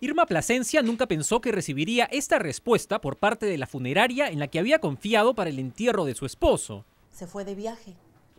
Irma Plasencia nunca pensó que recibiría esta respuesta por parte de la funeraria en la que había confiado para el entierro de su esposo. Se fue de viaje.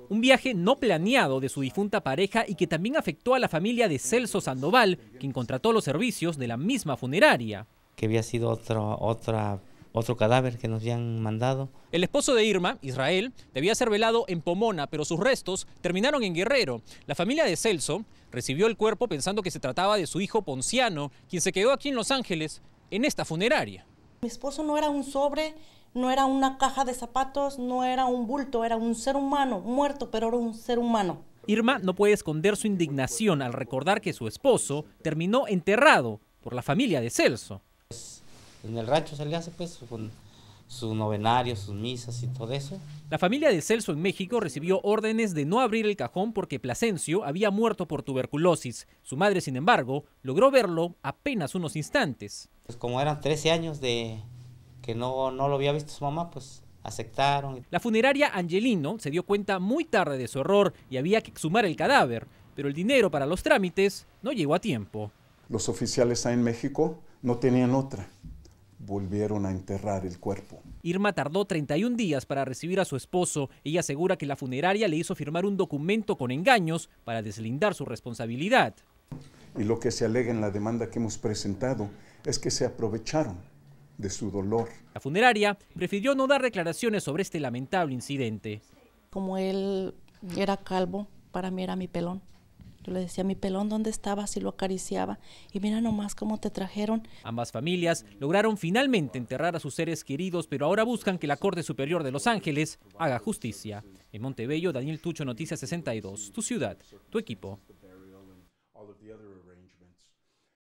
Un viaje no planeado de su difunta pareja y que también afectó a la familia de Celso Sandoval, quien contrató los servicios de la misma funeraria. Que había sido otra otra otro cadáver que nos habían mandado. El esposo de Irma, Israel, debía ser velado en Pomona, pero sus restos terminaron en Guerrero. La familia de Celso recibió el cuerpo pensando que se trataba de su hijo Ponciano, quien se quedó aquí en Los Ángeles en esta funeraria. Mi esposo no era un sobre, no era una caja de zapatos, no era un bulto, era un ser humano, muerto, pero era un ser humano. Irma no puede esconder su indignación al recordar que su esposo terminó enterrado por la familia de Celso en el rancho se le hace pues con su novenario sus misas y todo eso. La familia de Celso en México recibió órdenes de no abrir el cajón porque Plasencio había muerto por tuberculosis. Su madre, sin embargo, logró verlo apenas unos instantes. Pues como eran 13 años de que no, no lo había visto su mamá, pues aceptaron. La funeraria Angelino se dio cuenta muy tarde de su error y había que exhumar el cadáver, pero el dinero para los trámites no llegó a tiempo. Los oficiales en México no tenían otra volvieron a enterrar el cuerpo. Irma tardó 31 días para recibir a su esposo. Ella asegura que la funeraria le hizo firmar un documento con engaños para deslindar su responsabilidad. Y lo que se alega en la demanda que hemos presentado es que se aprovecharon de su dolor. La funeraria prefirió no dar declaraciones sobre este lamentable incidente. Como él era calvo, para mí era mi pelón. Yo le decía, mi pelón, ¿dónde estabas? Y lo acariciaba. Y mira nomás cómo te trajeron. Ambas familias lograron finalmente enterrar a sus seres queridos, pero ahora buscan que la Corte Superior de Los Ángeles haga justicia. En Montebello, Daniel Tucho, Noticias 62. Tu ciudad, tu equipo.